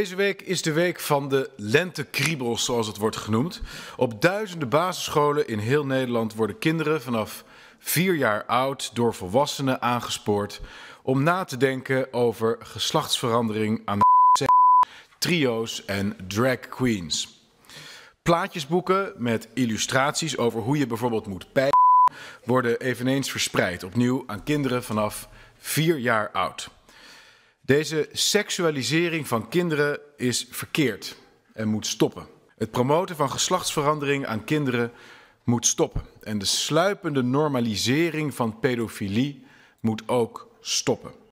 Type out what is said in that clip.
Deze week is de week van de lentekriebels, zoals het wordt genoemd. Op duizenden basisscholen in heel Nederland worden kinderen vanaf vier jaar oud door volwassenen aangespoord om na te denken over geslachtsverandering aan de trio's en drag queens. Plaatjesboeken met illustraties over hoe je bijvoorbeeld moet pijpen worden eveneens verspreid, opnieuw aan kinderen vanaf vier jaar oud. Deze seksualisering van kinderen is verkeerd en moet stoppen. Het promoten van geslachtsverandering aan kinderen moet stoppen. En de sluipende normalisering van pedofilie moet ook stoppen.